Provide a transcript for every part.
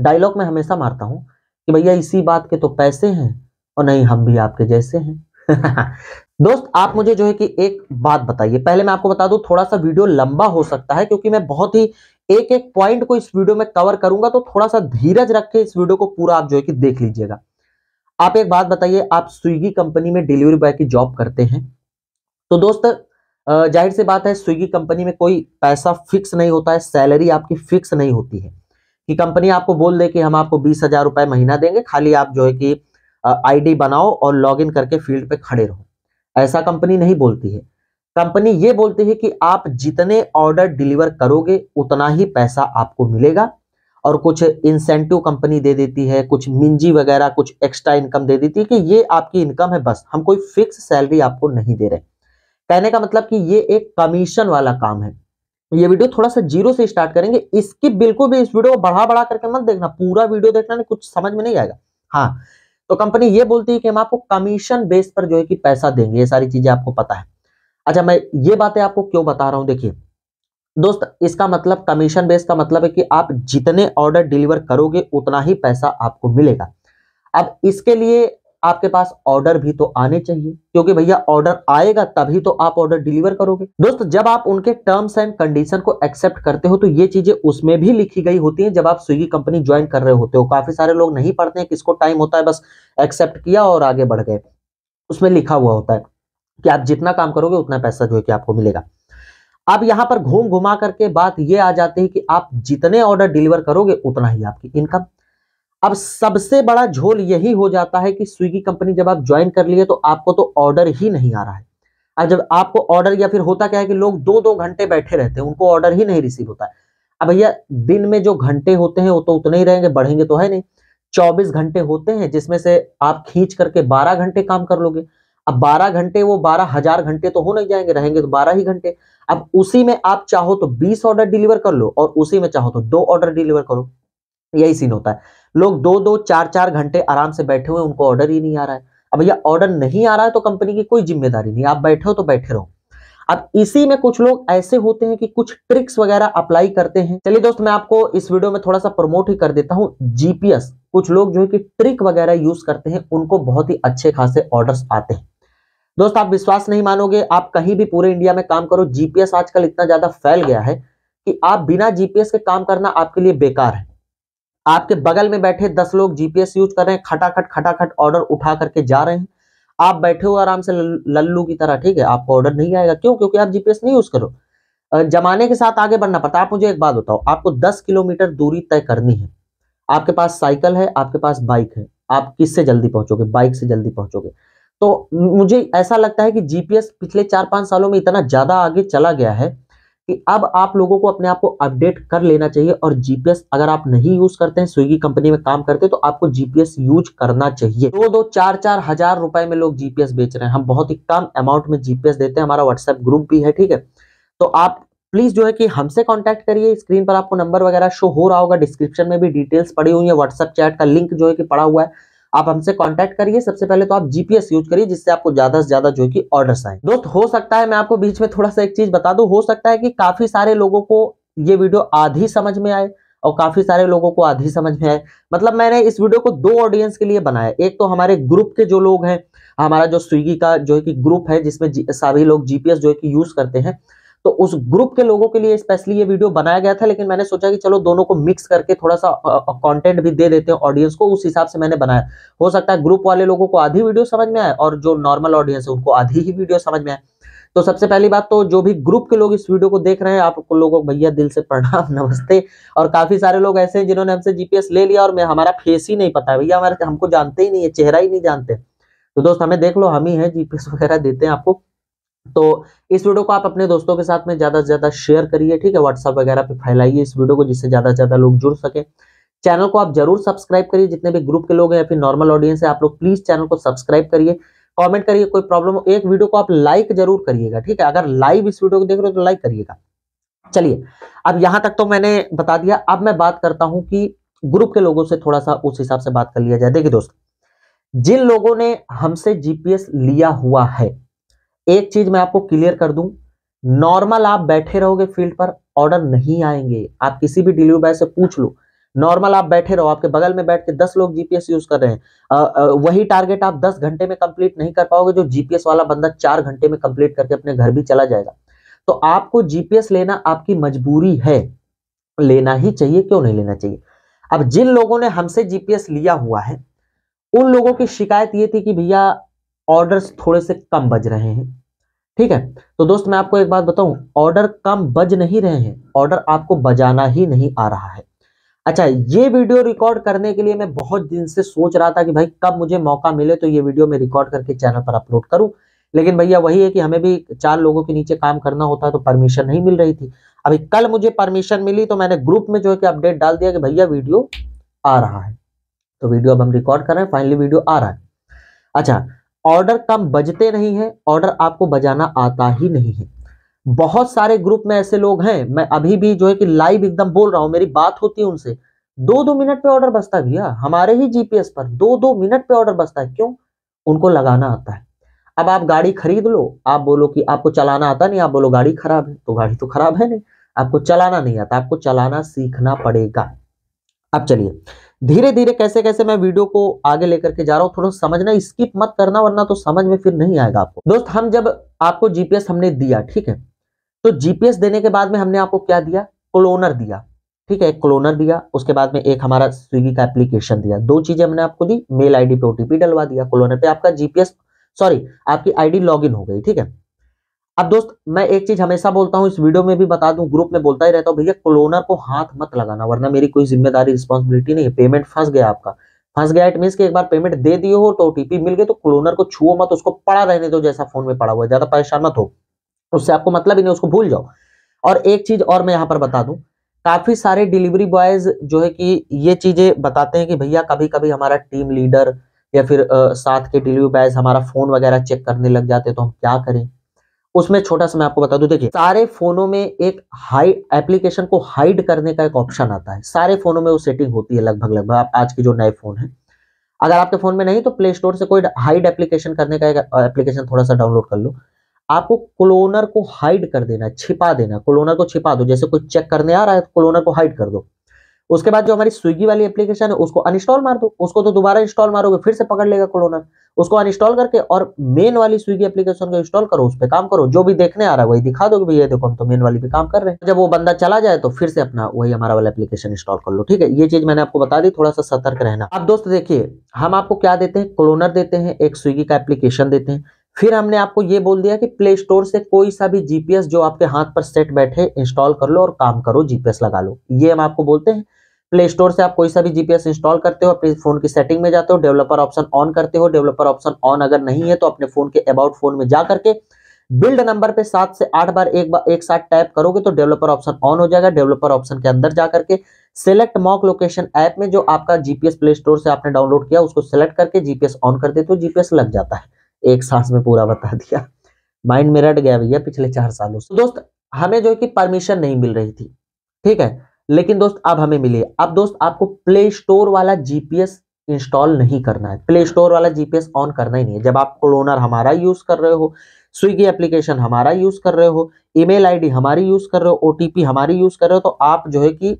dialogue में हमेशा मारता हूँ कि भैया इसी बात के तो पैसे हैं और नहीं हम भी आपके जैसे हैं दोस्त आप मुझे जो है कि एक बात बताइए पहले मैं आपको बता दूं थोड़ा सा वीडियो लंबा हो सकता है क्योंकि मैं बहुत ही एक एक पॉइंट को इस वीडियो में कवर करूंगा तो थोड़ा सा धीरज रख के इस वीडियो को पूरा आप जो है कि देख लीजिएगा आप एक बात बताइए आप स्विगी कंपनी में डिलीवरी बॉय की जॉब करते हैं तो दोस्त जाहिर सी बात है स्विगी कंपनी में कोई पैसा फिक्स नहीं होता है सैलरी आपकी फिक्स नहीं होती है कि कंपनी आपको बोल दे कि हम आपको बीस हजार रुपए महीना देंगे खाली आप जो है कि आईडी बनाओ और लॉगिन करके फील्ड पे खड़े रहो ऐसा कंपनी नहीं बोलती है कंपनी ये बोलती है कि आप जितने ऑर्डर डिलीवर करोगे उतना ही पैसा आपको मिलेगा और कुछ इंसेंटिव कंपनी दे देती है कुछ मिंजी वगैरह कुछ एक्स्ट्रा इनकम दे देती है कि ये आपकी इनकम है बस हम कोई फिक्स सैलरी आपको नहीं दे रहे कहने का मतलब कि ये एक कमीशन वाला काम है तो ये वीडियो थोड़ा सा जीरो से स्टार्ट करेंगे इसकी बिल्कुल भी इस वीडियो को बढ़ा बढ़ा करके मत देखना पूरा वीडियो देखना नहीं कुछ समझ में नहीं आएगा हाँ तो कंपनी ये बोलती है कि हम आपको कमीशन बेस पर जो है कि पैसा देंगे ये सारी चीजें आपको पता है अच्छा मैं ये बातें आपको क्यों बता रहा हूं देखिए दोस्त इसका मतलब कमीशन बेस का मतलब है कि आप जितने ऑर्डर डिलीवर करोगे उतना ही पैसा आपको मिलेगा अब इसके लिए आपके पास ऑर्डर भी तो आने चाहिए क्योंकि भैया ऑर्डर आएगा तभी तो आप ऑर्डर डिलीवर करोगे दोस्त जब आप उनके टर्म्स एंड कंडीशन को एक्सेप्ट करते हो तो ये चीजें उसमें भी लिखी गई होती हैं जब आप स्विगी कंपनी ज्वाइन कर रहे होते हो काफी सारे लोग नहीं पढ़ते हैं किसको टाइम होता है बस एक्सेप्ट किया और आगे बढ़ गए उसमें लिखा हुआ होता है कि आप जितना काम करोगे उतना पैसा जो है कि आपको मिलेगा अब यहाँ पर घूम घुमा करके बात ये आ जाती है कि आप जितने ऑर्डर डिलीवर करोगे उतना ही आपकी इनकम अब सबसे बड़ा झोल यही हो जाता है कि स्विगी कंपनी जब आप ज्वाइन कर लिए तो आपको तो ऑर्डर ही नहीं आ रहा है अब जब आपको ऑर्डर या फिर होता क्या है कि लोग दो दो घंटे बैठे रहते हैं उनको ऑर्डर ही नहीं रिसीव होता है अब भैया दिन में जो घंटे होते हैं वो तो उतने ही रहेंगे बढ़ेंगे तो है नहीं चौबीस घंटे होते हैं जिसमें से आप खींच करके बारह घंटे काम कर लोगे अब बारह घंटे वो बारह हजार घंटे तो हो नहीं जाएंगे रहेंगे तो बारह ही घंटे अब उसी में आप चाहो तो बीस ऑर्डर डिलीवर कर लो और उसी में चाहो तो दो ऑर्डर डिलीवर करो यही सीन होता है लोग दो दो चार चार घंटे आराम से बैठे हुए उनको ऑर्डर ही नहीं आ रहा है अब भैया ऑर्डर नहीं आ रहा है तो कंपनी की कोई जिम्मेदारी नहीं आप बैठे हो तो बैठे रहो अब इसी में कुछ लोग ऐसे होते हैं कि कुछ ट्रिक्स वगैरह अप्लाई करते हैं चलिए दोस्त मैं आपको इस वीडियो में थोड़ा सा प्रमोट ही कर देता हूँ जीपीएस कुछ लोग जो है कि ट्रिक वगैरह यूज करते हैं उनको बहुत ही अच्छे खासे ऑर्डर्स आते हैं दोस्त आप विश्वास नहीं मानोगे आप कहीं भी पूरे इंडिया में काम करो जीपीएस आजकल इतना ज्यादा फैल गया है कि आप बिना जीपीएस के काम करना आपके लिए बेकार है आपके बगल में बैठे दस लोग जीपीएस यूज कर रहे हैं खटाखट खटाखट ऑर्डर उठा करके जा रहे हैं आप बैठे हो आराम से लल्लू की तरह ठीक है आपको ऑर्डर नहीं आएगा क्यों क्योंकि आप जीपीएस नहीं यूज करो जमाने के साथ आगे बढ़ना पड़ता है आप मुझे एक बात बताओ आपको दस किलोमीटर दूरी तय करनी है आपके पास साइकिल है आपके पास बाइक है आप किससे जल्दी पहुंचोगे बाइक से जल्दी पहुंचोगे तो मुझे ऐसा लगता है कि जीपीएस पिछले चार पांच सालों में इतना ज्यादा आगे चला गया है कि अब आप लोगों को अपने आप को अपडेट कर लेना चाहिए और जीपीएस अगर आप नहीं यूज करते हैं स्विगी कंपनी में काम करते हैं तो आपको जीपीएस यूज करना चाहिए दो दो चार चार हजार रुपए में लोग जीपीएस बेच रहे हैं हम बहुत ही कम अमाउंट में जीपीएस देते हैं हमारा व्हाट्सएप ग्रुप भी है ठीक है तो आप प्लीज जो है कि हमसे कॉन्टेक्ट करिए स्क्रीन पर आपको नंबर वगैरह शो हो रहा होगा डिस्क्रिप्शन में भी डिटेल्स पड़ी हुई है व्हाट्सएप चैट का लिंक जो है कि पड़ा हुआ है आप हमसे कॉन्टेक्ट करिए सबसे पहले तो आप जीपीएस यूज करिए जिससे आपको ज्यादा से ज्यादा जो की ऑर्डर आए दोस्त हो सकता है मैं आपको बीच में थोड़ा सा एक चीज बता दू हो सकता है कि काफी सारे लोगों को ये वीडियो आधी समझ में आए और काफी सारे लोगों को आधी समझ में आए मतलब मैंने इस वीडियो को दो ऑडियंस के लिए बनाया एक तो हमारे ग्रुप के जो लोग हैं हमारा जो स्विगी का जो है कि ग्रुप है जिसमें सभी लोग जीपीएस जो है कि यूज करते हैं तो उस ग्रुप के लोगों के लिए स्पेशली ये वीडियो बनाया गया था लेकिन मैंने सोचा कि चलो दोनों को मिक्स करके थोड़ा सा कंटेंट भी दे देते हैं ऑडियंस को उस हिसाब से मैंने बनाया हो सकता है ग्रुप वाले लोगों को आधी वीडियो समझ में आए और जो नॉर्मल ऑडियंस है उनको आधी ही वीडियो समझ में आए तो सबसे पहली बात तो जो भी ग्रुप के लोग इस वीडियो को देख रहे हैं आप लोगों को भैया दिल से प्रणाम नमस्ते और काफी सारे लोग ऐसे हैं जिन्होंने हमसे जीपीएस ले लिया और मैं हमारा फेस ही नहीं पता भैया हमारे हमको जानते ही नहीं है चेहरा ही नहीं जानते तो दोस्त हमें देख लो हम ही हैं जीपीएस वगैरह देते हैं आपको तो इस वीडियो को आप अपने दोस्तों के साथ में ज़्यादा से ज़्यादा शेयर करिए ठीक है व्हाट्सअप वगैरह पे फैलाइए इस वीडियो को जिससे ज़्यादा से ज़्यादा लोग जुड़ सके चैनल को आप जरूर सब्सक्राइब करिए जितने भी ग्रुप के लोग हैं या फिर नॉर्मल ऑडियंस है आप लोग प्लीज़ चैनल को सब्सक्राइब करिए कॉमेंट करिए कोई प्रॉब्लम हो एक वीडियो को आप लाइक जरूर करिएगा ठीक है अगर लाइव इस वीडियो को देख रहे हो तो लाइक करिएगा चलिए अब यहां तक तो मैंने बता दिया अब मैं बात करता हूं कि ग्रुप के लोगों से थोड़ा सा उस हिसाब से बात कर लिया जाए देखिए दोस्त जिन लोगों ने हमसे जीपीएस लिया हुआ है एक चीज मैं आपको क्लियर कर दूं नॉर्मल आप बैठे रहोगे फील्ड पर ऑर्डर नहीं आएंगे आप किसी भी डिलीवरी बॉय से पूछ लो नॉर्मल आप बैठे रहो आपके बगल में बैठ के दस लोग जीपीएस यूज कर रहे हैं आ, आ, वही टारगेट आप दस घंटे में कंप्लीट नहीं कर पाओगे जो जीपीएस वाला बंदा चार घंटे में कंप्लीट करके अपने घर भी चला जाएगा तो आपको जीपीएस लेना आपकी मजबूरी है लेना ही चाहिए क्यों नहीं लेना चाहिए अब जिन लोगों ने हमसे जीपीएस लिया हुआ है उन लोगों की शिकायत ये थी कि भैया ऑर्डर्स थोड़े से कम बज रहे हैं ठीक है तो दोस्त मैं आपको एक बात बताऊं ऑर्डर कम बज नहीं रहे हैं ऑर्डर आपको बजाना ही नहीं आ रहा है अच्छा ये वीडियो रिकॉर्ड करने के लिए मैं बहुत दिन से सोच रहा था कि भाई कब मुझे मौका मिले तो ये वीडियो मैं रिकॉर्ड करके चैनल पर अपलोड करूं लेकिन भैया वही है कि हमें भी चार लोगों के नीचे काम करना होता है तो परमिशन नहीं मिल रही थी अभी कल मुझे परमिशन मिली तो मैंने ग्रुप में जो है कि अपडेट डाल दिया कि भैया वीडियो आ रहा है तो वीडियो अब हम रिकॉर्ड कर रहे हैं फाइनली वीडियो आ रहा है अच्छा ऑर्डर कम बजते नहीं है ऑर्डर आपको बजाना आता ही नहीं है बहुत सारे ग्रुप में ऐसे लोग हैं मैं अभी भी जो है कि लाइव एकदम बोल रहा हूं मेरी बात होती है उनसे दो दो मिनट पे ऑर्डर बसता है भैया हमारे ही जीपीएस पर दो दो मिनट पे ऑर्डर बसता है क्यों उनको लगाना आता है अब आप गाड़ी खरीद लो आप बोलो कि आपको चलाना आता नहीं आप बोलो गाड़ी खराब है तो गाड़ी तो खराब है नहीं आपको चलाना नहीं आता आपको चलाना सीखना पड़ेगा अब चलिए धीरे धीरे कैसे कैसे मैं वीडियो को आगे लेकर के जा रहा हूँ थोड़ा समझना स्किप मत करना वरना तो समझ में फिर नहीं आएगा आपको दोस्त हम जब आपको जीपीएस हमने दिया ठीक है तो जीपीएस देने के बाद में हमने आपको क्या दिया क्लोनर दिया ठीक है एक क्लोनर दिया उसके बाद में एक हमारा स्विगी का एप्लीकेशन दिया दो चीजें हमने आपको दी मेल आईडी पे ओटीपी डलवा दिया क्लोनर पे आपका जीपीएस सॉरी आपकी आईडी लॉगिन हो गई ठीक है अब दोस्त मैं एक चीज हमेशा बोलता हूँ इस वीडियो में भी बता दू ग्रुप में बोलता ही रहता हूँ भैया क्लोनर को हाथ मत लगाना वरना मेरी कोई जिम्मेदारी रिस्पॉन्सिबिलिटी नहीं है पेमेंट फंस गया आपका फंस गया इट मीन कि एक बार पेमेंट दे दिए हो तो ओटीपी मिल गए तो क्लोनर को छुओ मत उसको पड़ा रहने दो जैसा फोन में पड़ा हुआ है ज्यादा परेशान मत हो उससे आपको मतलब ही नहीं उसको भूल जाओ और एक चीज और मैं यहाँ पर बता दूं काफी सारे डिलीवरी बॉयज जो है कि ये चीजें बताते हैं कि भैया कभी कभी हमारा टीम लीडर या फिर आ, साथ के डिलीवरी बॉयज हमारा फोन वगैरह चेक करने लग जाते तो हम क्या करें उसमें छोटा सा मैं आपको बता दूं देखिए सारे फोनों में एक हाई एप्लीकेशन को हाइड करने का एक ऑप्शन आता है सारे फोनों में वो सेटिंग होती है लगभग लगभग आप आज के जो नए फोन है अगर आपके फोन में नहीं तो प्ले स्टोर से कोई हाइड एप्लीकेशन करने का एक एप्लीकेशन थोड़ा सा डाउनलोड कर लो आपको क्लोनर को हाइड कर देना छिपा देना क्लोनर को छिपा दो जैसे कोई चेक करने आ रहा है तो क्लोनर को हाइड कर दो उसके बाद जो हमारी स्विगी वाली एप्लीकेशन है उसको अनस्टॉल मार दो उसको तो दोबारा इंस्टॉल मारोगे फिर से पकड़ लेगा क्लोनर उसको अनस्टॉल करके और मेन वाली स्विगी एप्लीकेशन को इंस्टॉल करो उस पर काम करो जो भी देखने आ रहा है वही दिखा दो भैया देखो हम तो मेन वाली पे काम कर रहे हैं जब वो बंदा चला जाए तो फिर से अपना वही हमारा वाला एप्लीकेशन इंस्टॉल कर लो ठीक है ये चीज मैंने आपको बता दी थोड़ा सा सतर्क रहना आप दोस्त देखिए हम आपको क्या देते हैं क्लोनर देते हैं एक स्विगी का एप्लीकेशन देते हैं फिर हमने आपको ये बोल दिया कि प्ले स्टोर से कोई सा भी जीपीएस जो आपके हाथ पर सेट बैठे इंस्टॉल कर लो और काम करो जीपीएस लगा लो ये हम आपको बोलते हैं प्ले स्टोर से आप कोई सा भी जीपीएस इंस्टॉल करते हो अपने फोन की सेटिंग में जाते हो डेवलपर ऑप्शन ऑन करते हो डेवलपर ऑप्शन ऑन अगर नहीं है तो अपने फोन के अबाउट फोन में जा करके बिल्ड नंबर पे सात से आठ बार एक बार एक साथ टाइप करोगे तो डेवलपर ऑप्शन ऑन हो जाएगा डेवलपर ऑप्शन के अंदर जाकर के सेलेक्ट मॉक लोकेशन ऐप में जो आपका जीपीएस प्ले स्टोर से आपने डाउनलोड किया उसको सेलेक्ट करके जीपीएस ऑन कर देते हो जीपीएस लग जाता है एक सांस में पूरा बता दिया माइंड में रट गया भैया पिछले चार सालों से दोस्त हमें जो है कि परमिशन नहीं मिल रही थी ठीक है लेकिन दोस्त अब हमें मिले अब दोस्त आपको प्ले स्टोर वाला जीपीएस इंस्टॉल नहीं करना है प्ले स्टोर वाला जीपीएस ऑन करना ही नहीं है जब आप क्लोनर हमारा यूज कर रहे हो स्विगी एप्लीकेशन हमारा यूज कर रहे हो ईमेल आईडी हमारी यूज कर रहे हो ओटीपी हमारी यूज कर रहे हो तो आप जो है कि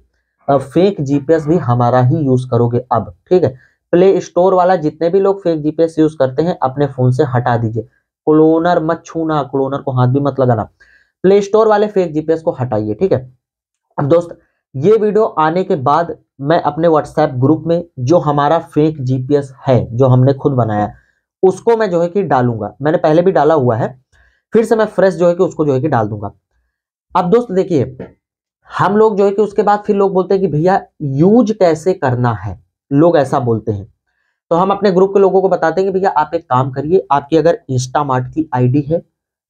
फेक जीपीएस भी हमारा ही यूज करोगे अब ठीक है प्ले स्टोर वाला जितने भी लोग फेक जीपीएस यूज करते हैं अपने फोन से हटा दीजिए क्लोनर मत छूना क्लोनर को हाथ भी मत लगाना प्ले स्टोर वाले फेक जीपीएस को हटाइए ठीक है अब दोस्त ये वीडियो आने के बाद मैं अपने व्हाट्सएप ग्रुप में जो हमारा फेक जीपीएस है जो हमने खुद बनाया उसको मैं जो है कि डालूंगा मैंने पहले भी डाला हुआ है फिर से मैं फ्रेश जो है कि उसको जो है कि डाल दूंगा अब दोस्त देखिए हम लोग जो है कि उसके बाद फिर लोग बोलते हैं कि भैया यूज कैसे करना है लोग ऐसा बोलते हैं तो हम अपने ग्रुप के लोगों को बताते हैं कि भैया आप एक काम करिए आपकी अगर इंस्टामार्ट की आईडी है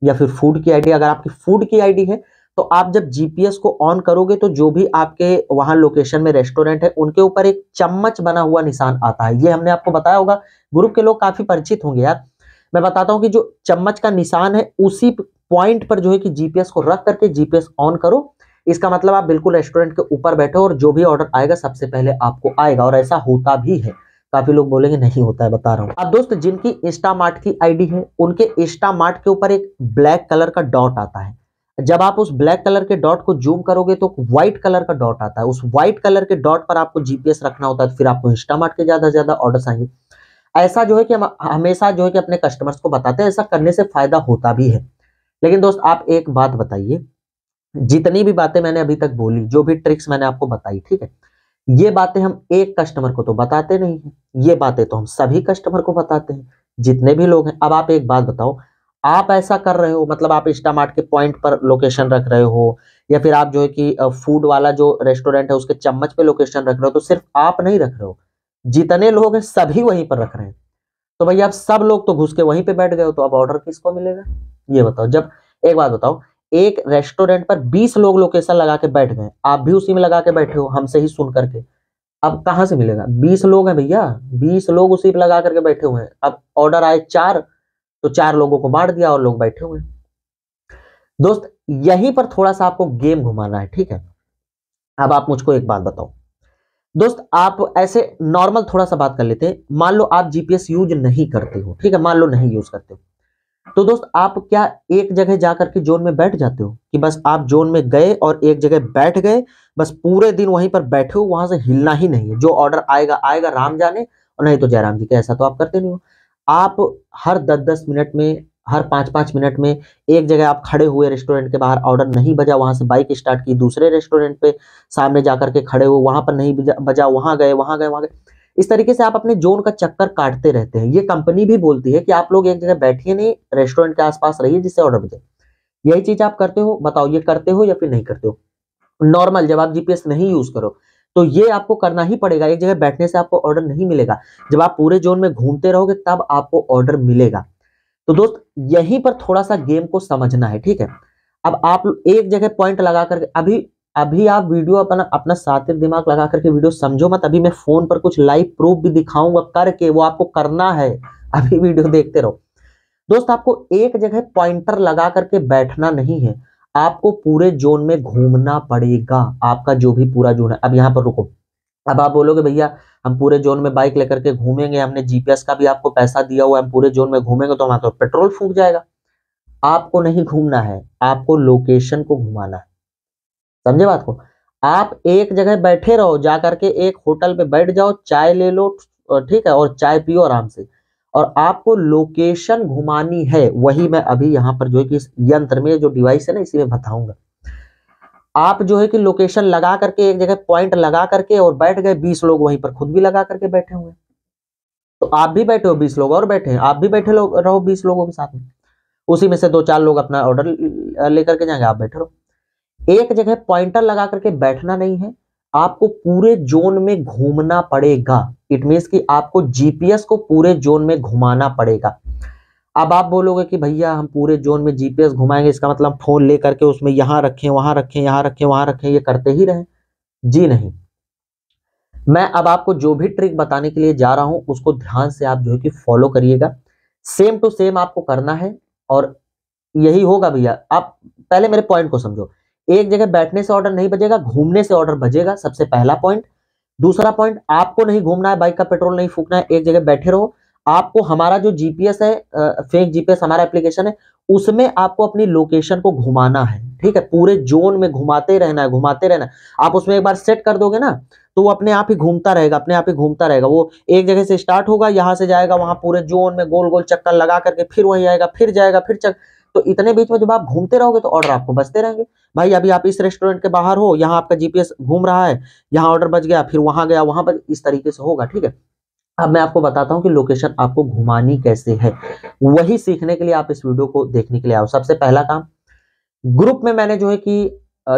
या फिर फूड की आईडी अगर आपकी फूड की आईडी है तो आप जब जीपीएस को ऑन करोगे तो जो भी आपके वहां लोकेशन में रेस्टोरेंट है उनके ऊपर एक चम्मच बना हुआ निशान आता है ये हमने आपको बताया होगा ग्रुप के लोग काफी परिचित होंगे यार मैं बताता हूँ कि जो चम्मच का निशान है उसी पॉइंट पर जो है कि जीपीएस को रख करके जीपीएस ऑन करो इसका मतलब आप बिल्कुल रेस्टोरेंट के ऊपर बैठो और जो भी ऑर्डर आएगा सबसे पहले आपको आएगा और ऐसा होता भी है काफी लोग बोलेंगे नहीं होता है बता रहा हूँ अब दोस्त जिनकी इंस्टामार्ट की आईडी है उनके इंस्टामार्ट के ऊपर एक ब्लैक कलर का डॉट आता है जब आप उस ब्लैक कलर के डॉट को जूम करोगे तो व्हाइट कलर का डॉट आता है उस व्हाइट कलर के डॉट पर आपको जीपीएस रखना होता है तो फिर आपको इंस्टामार्ट के ज्यादा से ज्यादा ऑर्डर आएंगे ऐसा जो है कि हम हमेशा जो है कि अपने कस्टमर्स को बताते हैं ऐसा करने से फायदा होता भी है लेकिन दोस्त आप एक बात बताइए जितनी भी बातें मैंने अभी तक बोली जो भी ट्रिक्स मैंने आपको बताई ठीक है ये बातें हम एक कस्टमर को तो बताते नहीं है ये बातें तो हम सभी कस्टमर को बताते हैं जितने भी लोग हैं अब आप एक बात बताओ आप ऐसा कर रहे हो मतलब आप इंस्टामार्ट के पॉइंट पर लोकेशन रख रहे हो या फिर आप जो है कि फूड वाला जो रेस्टोरेंट है उसके चम्मच पे लोकेशन रख रहे हो तो सिर्फ आप नहीं रख रहे हो जितने लोग हैं सभी वहीं पर रख रहे हैं तो भैया आप सब लोग तो घुस के वहीं पे बैठ गए हो तो अब ऑर्डर किसको मिलेगा ये बताओ जब एक बात बताओ एक रेस्टोरेंट पर बीस लोग लोकेशन लगा के बैठ गए आप भी उसी में लगा के बैठे हो हमसे ही सुन करके अब कहाँ से मिलेगा बीस लोग हैं भैया बीस लोग उसी पर लगा करके बैठे हुए हैं अब ऑर्डर आए चार तो चार लोगों को बांट दिया और लोग बैठे हुए दोस्त यहीं पर थोड़ा सा आपको गेम घुमाना है ठीक है अब आप मुझको एक बात बताओ दोस्त आप ऐसे नॉर्मल थोड़ा सा बात कर लेते हैं मान लो आप जीपीएस यूज नहीं करते हो ठीक है मान लो नहीं यूज करते हो तो दोस्त आप क्या एक जगह जाकर के जोन में बैठ जाते हो कि बस आप जोन में गए और एक जगह बैठ गए बस पूरे दिन वहीं पर बैठे हो वहां से हिलना ही नहीं है जो ऑर्डर आएगा आएगा राम जाने और नहीं तो जयराम जी का ऐसा तो आप करते नहीं हो आप हर दस दस मिनट में हर पाँच पाँच मिनट में एक जगह आप खड़े हुए रेस्टोरेंट के बाहर ऑर्डर नहीं बजा वहाँ से बाइक स्टार्ट की दूसरे रेस्टोरेंट पे सामने जा करके खड़े हुए वहाँ पर नहीं बजा वहाँ गए वहाँ गए वहाँ गए इस तरीके से आप अपने जोन का चक्कर काटते रहते हैं ये कंपनी भी बोलती है कि आप लोग एक जगह बैठिए नहीं रेस्टोरेंट के आसपास रहिए जिससे ऑर्डर बजे यही चीज आप करते हो बताओ ये करते हो या फिर नहीं करते हो नॉर्मल जब आप जीपीएस नहीं यूज करो तो ये आपको करना ही पड़ेगा एक जगह बैठने से आपको ऑर्डर नहीं मिलेगा जब आप पूरे जोन में घूमते रहोगे तब आपको ऑर्डर मिलेगा तो दोस्त यहीं पर थोड़ा सा गेम को समझना है ठीक है अब आप एक जगह पॉइंट लगा करके अभी अभी आप वीडियो अपना अपना सातिर दिमाग लगा करके वीडियो समझो मत अभी मैं फोन पर कुछ लाइव प्रूफ भी दिखाऊंगा करके वो आपको करना है अभी वीडियो देखते रहो दोस्त आपको एक जगह पॉइंटर लगा करके बैठना नहीं है आपको पूरे जोन में घूमना पड़ेगा आपका जो भी पूरा जोन है अब यहाँ पर रुको अब आप बोलोगे भैया हम पूरे जोन में बाइक लेकर के घूमेंगे हमने जीपीएस का भी आपको पैसा दिया हुआ है हम पूरे जोन में घूमेंगे तो हमारा तो पेट्रोल फूक जाएगा आपको नहीं घूमना है आपको लोकेशन को घुमाना है समझे बात को आप एक जगह बैठे रहो जा करके एक होटल पे बैठ जाओ चाय ले लो ठीक है और चाय पियो आराम से और आपको लोकेशन घुमानी है वही मैं अभी यहाँ पर जो है कि इस यंत्र में जो डिवाइस है ना इसी में बताऊंगा आप जो है कि लोकेशन लगा करके एक जगह पॉइंट लगा करके और बैठ गए बीस लोग वहीं पर खुद भी लगा करके बैठे हुए तो आप भी बैठे हो बीस लोग और बैठे हैं आप भी बैठे लो, रहो बीस लोगों के साथ में उसी में से दो चार लोग अपना ऑर्डर लेकर के जाएंगे आप बैठे रहो एक जगह पॉइंटर लगा करके बैठना नहीं है आपको पूरे जोन में घूमना पड़ेगा इट मीन कि आपको जीपीएस को पूरे जोन में घुमाना पड़ेगा अब आप बोलोगे कि भैया हम पूरे जोन में जीपीएस घुमाएंगे इसका मतलब फोन लेकर के उसमें यहाँ रखें वहां रखें यहां रखें वहां रखें ये करते ही रहें जी नहीं मैं अब आपको जो भी ट्रिक बताने के लिए जा रहा हूं उसको ध्यान से आप जो है कि फॉलो करिएगा सेम टू सेम आपको करना है और यही होगा भैया आप पहले मेरे पॉइंट को समझो एक जगह बैठने से ऑर्डर नहीं बजेगा घूमने से ऑर्डर बजेगा सबसे पहला पॉइंट दूसरा पॉइंट आपको नहीं घूमना है बाइक का पेट्रोल नहीं फूकना है एक जगह बैठे रहो आपको हमारा जो जीपीएस है फेक जीपीएस हमारा एप्लीकेशन है उसमें आपको अपनी लोकेशन को घुमाना है ठीक है पूरे जोन में घुमाते रहना है घुमाते रहना आप उसमें एक बार सेट कर दोगे ना तो वो अपने आप ही घूमता रहेगा अपने आप ही घूमता रहेगा वो एक जगह से स्टार्ट होगा यहां से जाएगा वहां पूरे जोन में गोल गोल चक्कर लगा करके फिर वही आएगा फिर जाएगा फिर चक्कर तो इतने बीच में जब आप घूमते रहोगे तो ऑर्डर आपको बचते रहेंगे भाई अभी आप इस रेस्टोरेंट के बाहर हो यहाँ आपका जीपीएस घूम रहा है यहाँ ऑर्डर बच गया फिर वहां गया वहां पर इस तरीके से होगा ठीक है अब मैं आपको बताता हूँ कि लोकेशन आपको घुमानी कैसे है वही सीखने के लिए आप इस वीडियो को देखने के लिए आओ सबसे पहला काम ग्रुप में मैंने जो है कि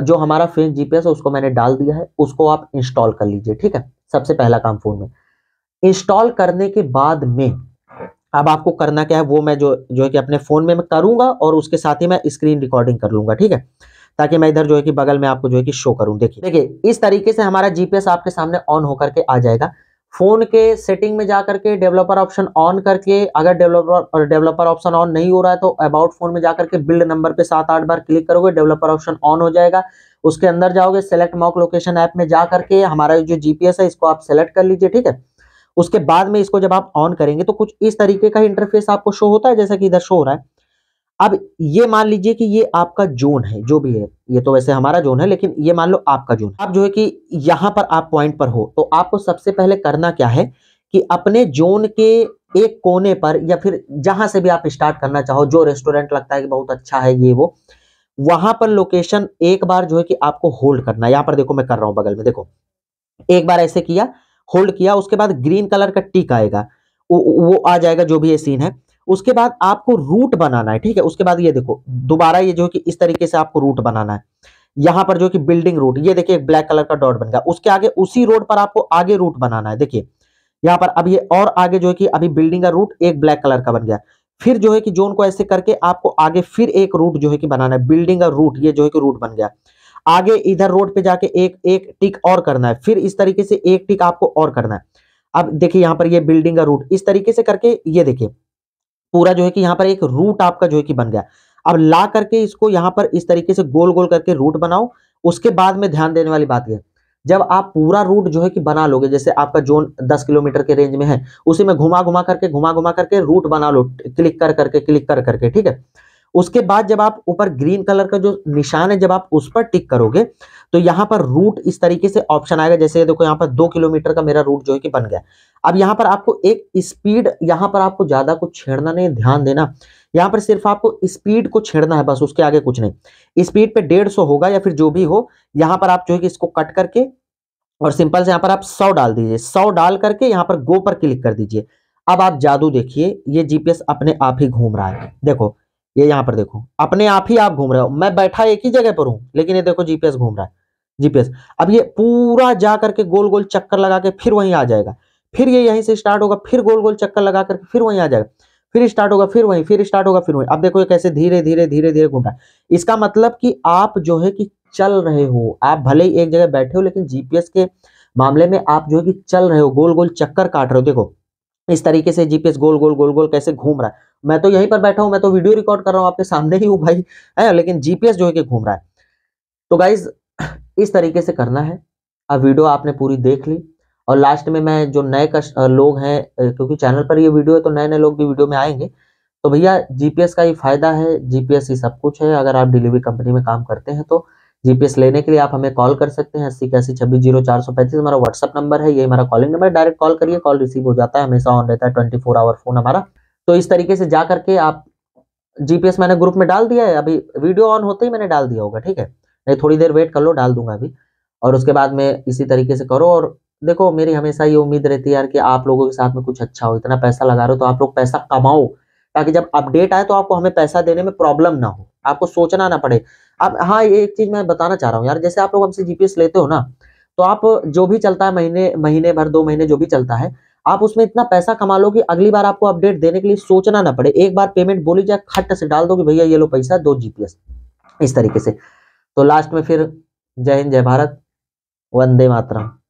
जो हमारा फेस जीपीएस है उसको मैंने डाल दिया है उसको आप इंस्टॉल कर लीजिए ठीक है सबसे पहला काम फोन में इंस्टॉल करने के बाद में अब आपको करना क्या है वो मैं जो जो है कि अपने फ़ोन में मैं करूंगा और उसके साथ ही मैं स्क्रीन रिकॉर्डिंग कर लूंगा ठीक है ताकि मैं इधर जो है कि बगल में आपको जो है कि शो करूँ देखिए देखिए इस तरीके से हमारा जीपीएस आपके सामने ऑन होकर के आ जाएगा फोन के सेटिंग में जा करके डेवलपर ऑप्शन ऑन करके अगर डेवलपर डेवलपर ऑप्शन ऑन नहीं हो रहा है तो अबाउट फोन में जा करके बिल्ड नंबर पे सात आठ बार क्लिक करोगे डेवलपर ऑप्शन ऑन हो जाएगा उसके अंदर जाओगे सेलेक्ट मॉक लोकेशन ऐप में जा करके हमारा जो जीपीएस है इसको आप सेलेक्ट कर लीजिए ठीक है उसके बाद में इसको जब आप ऑन करेंगे तो कुछ इस तरीके का इंटरफेस आपको शो होता है जैसा कि इधर शो हो रहा है अब ये मान लीजिए कि ये आपका जोन है जो भी है ये तो वैसे हमारा जोन है लेकिन ये मान लो आपका जोन आप जो है कि यहाँ पर आप पॉइंट पर हो तो आपको सबसे पहले करना क्या है कि अपने जोन के एक कोने पर या फिर जहां से भी आप स्टार्ट करना चाहो जो रेस्टोरेंट लगता है कि बहुत अच्छा है ये वो वहां पर लोकेशन एक बार जो है कि आपको होल्ड करना यहां पर देखो मैं कर रहा हूं बगल में देखो एक बार ऐसे किया होल्ड किया उसके बाद ग्रीन कलर का टिक आएगा वो, वो आ जाएगा जो भी ये सीन है उसके बाद आपको रूट बनाना है ठीक है उसके बाद ये देखो दोबारा ये जो कि इस तरीके से आपको रूट बनाना है यहां पर जो कि बिल्डिंग रूट ये देखिए ब्लैक कलर का डॉट बन गया उसके आगे उसी रोड पर आपको आगे रूट बनाना है देखिए यहाँ पर अब ये और आगे जो है कि अभी बिल्डिंग का रूट एक ब्लैक कलर का बन गया फिर जो है कि जोन को ऐसे करके आपको आगे फिर एक रूट जो है कि बनाना है बिल्डिंग का रूट ये जो है कि रूट बन गया आगे इधर रोड पे जाके एक एक टिक और करना है फिर इस तरीके से एक टिक आपको और करना है अब देखिए यहाँ पर ये बिल्डिंग का रूट इस तरीके से करके ये देखिए पूरा जो है कि यहाँ पर एक रूट आपका जो है कि बन गया अब ला करके इसको यहाँ पर इस तरीके से गोल गोल करके रूट बनाओ उसके बाद में ध्यान देने वाली बात यह जब आप पूरा रूट जो है कि बना लोगे जैसे आपका जोन 10 किलोमीटर के रेंज में है उसी में घुमा घुमा करके घुमा घुमा करके रूट बना लो क्लिक कर करके क्लिक कर करके ठीक है उसके बाद जब आप ऊपर ग्रीन कलर का जो निशान है जब आप उस पर टिक करोगे तो यहाँ पर रूट इस तरीके से ऑप्शन आएगा जैसे देखो यहाँ पर दो किलोमीटर का मेरा रूट जो है कि बन गया अब यहाँ पर आपको एक स्पीड यहाँ पर आपको ज्यादा कुछ छेड़ना नहीं ध्यान देना यहाँ पर सिर्फ आपको स्पीड को छेड़ना है बस उसके आगे कुछ नहीं स्पीड पे डेढ़ सौ होगा या फिर जो भी हो यहाँ पर आप जो है कि इसको कट करके और सिंपल से यहाँ पर आप सौ डाल दीजिए सौ डाल करके यहाँ पर गो पर क्लिक कर दीजिए अब आप जादू देखिए ये जीपीएस अपने आप ही घूम रहा है देखो ये यहाँ पर देखो अपने आप ही आप घूम रहे हो मैं बैठा एक ही जगह पर हूँ लेकिन ये देखो जीपीएस घूम रहा है जीपीएस अब ये पूरा जा करके गोल गोल चक्कर लगा के फिर वहीं आ जाएगा फिर ये यहीं से स्टार्ट होगा फिर गोल गोल चक्कर लगा करके फिर वहीं आ जाएगा फिर स्टार्ट होगा फिर वहीं फिर स्टार्ट होगा फिर वहीं अब देखो ये कैसे धीरे धीरे धीरे धीरे घूम रहा है इसका मतलब कि आप जो है कि चल रहे हो आप भले ही एक जगह बैठे हो लेकिन जीपीएस के मामले में आप जो है कि चल रहे हो गोल गोल चक्कर काट रहे हो देखो इस तरीके से जीपीएस गोल गोल गोल गोल कैसे घूम रहा है मैं तो यहीं पर बैठा हूँ मैं तो वीडियो रिकॉर्ड कर रहा हूँ आपके सामने ही हूं भाई है लेकिन जीपीएस जो है कि घूम रहा है तो गाइज इस तरीके से करना है अब वीडियो आपने पूरी देख ली और लास्ट में मैं जो नए लोग हैं क्योंकि चैनल पर ये वीडियो है तो नए नए लोग भी वीडियो में आएंगे तो भैया जीपीएस का ही फायदा है जीपीएस ही सब कुछ है अगर आप डिलीवरी कंपनी में काम करते हैं तो जीपीएस लेने के लिए आप हमें कॉल कर सकते हैं अस्सी इक्यासी छब्बीस जीरो चार सौ पैंतीस हमारा व्हाट्सअप नंबर है ये हमारा कॉलिंग नंबर डायरेक्ट कॉल करिए कॉल रिसीव हो जाता है हमेशा ऑन रहता है ट्वेंटी फोर आवर फोन हमारा तो इस तरीके से जा करके आप जीपीएस मैंने ग्रुप में डाल दिया है अभी वीडियो ऑन होते ही मैंने डाल दिया होगा ठीक है नहीं थोड़ी देर वेट कर लो डाल दूंगा अभी और उसके बाद में इसी तरीके से करो और देखो मेरी हमेशा ये उम्मीद रहती है यार कि आप लोगों के साथ में कुछ अच्छा हो इतना पैसा लगा रहे हो तो आप लोग पैसा कमाओ ताकि जब अपडेट आए तो आपको हमें पैसा देने में प्रॉब्लम ना हो आपको सोचना ना पड़े आप हाँ एक चीज मैं बताना चाह रहा हूँ यार जैसे आप लोग हमसे जीपीएस लेते हो ना तो आप जो भी चलता है महीने महीने भर दो महीने जो भी चलता है आप उसमें इतना पैसा कमा लो कि अगली बार आपको अपडेट देने के लिए सोचना ना पड़े एक बार पेमेंट बोली जाए खट से डाल दो कि भैया ये लो पैसा दो जीपीएस इस तरीके से तो लास्ट में फिर जय हिंद जय भारत वंदे मातरम